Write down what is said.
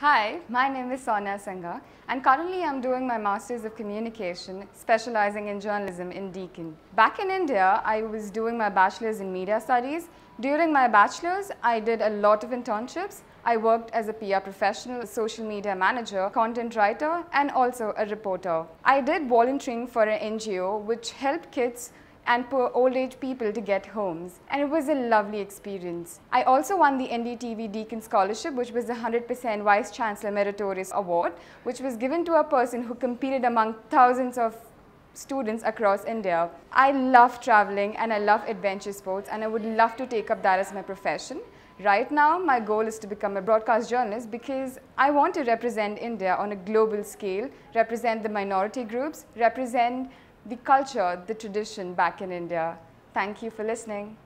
Hi, my name is Sonia Sangha and currently I'm doing my Masters of Communication specializing in journalism in Deakin. Back in India, I was doing my Bachelor's in Media Studies. During my Bachelor's, I did a lot of internships. I worked as a PR professional, social media manager, content writer and also a reporter. I did volunteering for an NGO which helped kids and poor old age people to get homes. And it was a lovely experience. I also won the NDTV Deacon Scholarship, which was the 100% Vice Chancellor Meritorious Award, which was given to a person who competed among thousands of students across India. I love traveling and I love adventure sports and I would love to take up that as my profession. Right now, my goal is to become a broadcast journalist because I want to represent India on a global scale, represent the minority groups, represent the culture, the tradition back in India. Thank you for listening.